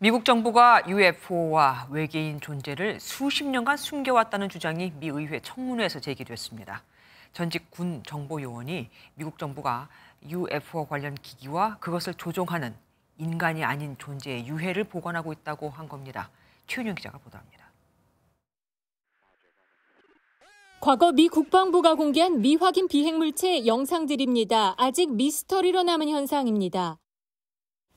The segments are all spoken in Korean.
미국 정부가 UFO와 외계인 존재를 수십 년간 숨겨왔다는 주장이 미 의회 청문회에서 제기됐습니다. 전직 군 정보요원이 미국 정부가 UFO 관련 기기와 그것을 조종하는 인간이 아닌 존재의 유해를 보관하고 있다고 한 겁니다. 최윤영 기자가 보도합니다. 과거 미 국방부가 공개한 미확인 비행물체 영상들입니다. 아직 미스터리로 남은 현상입니다.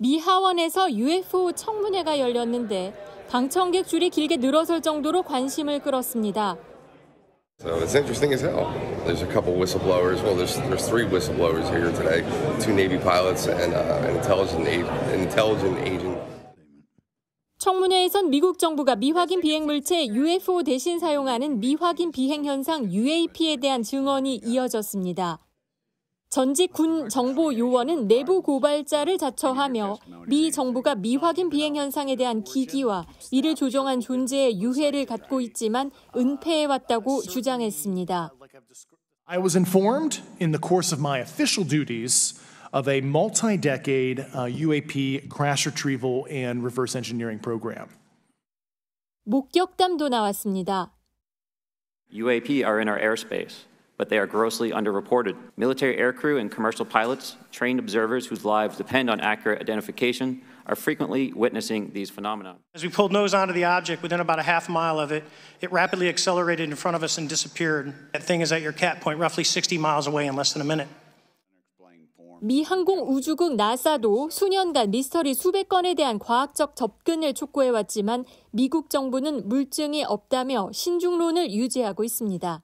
미 하원에서 UFO 청문회가 열렸는데 방청객 줄이 길게 늘어설 정도로 관심을 끌었습니다. So it's interesting as hell. There's a couple whistleblowers. Well, there's there's three whistleblowers here today. Two Navy pilots and uh, an intelligence agent. An intelligence agent. 청문회에선 미국 정부가 미확인 비행 물체 UFO 대신 사용하는 미확인 비행 현상 UAP에 대한 증언이 이어졌습니다. 전직 군 정보 요원은 내부 고발자를 자처하며 미 정부가 미확인 비행 현상에 대한 기기와 이를 조정한 존재의 유해를 갖고 있지만 은폐해왔다고 주장했습니다. I was informed in the course of my official duties of a multi-decade UAP crash retrieval and reverse engineering program. 목격담도 나왔습니다. UAP are in our airspace. but they are grossly underreported. Military aircrew and commercial pilots, trained observers whose lives depend on accurate identification, are frequently witnessing these phenomena. As we pulled nose onto the object within about a half mile of it, it rapidly accelerated in front of us and disappeared. That thing is at your cat point, roughly 60 miles away in less than a minute. 미 항공우주국 나사도 수년간 미스터리 수백 건에 대한 과학적 접근을 촉구해왔지만 미국 정부는 물증이 없다며 신중론을 유지하고 있습니다.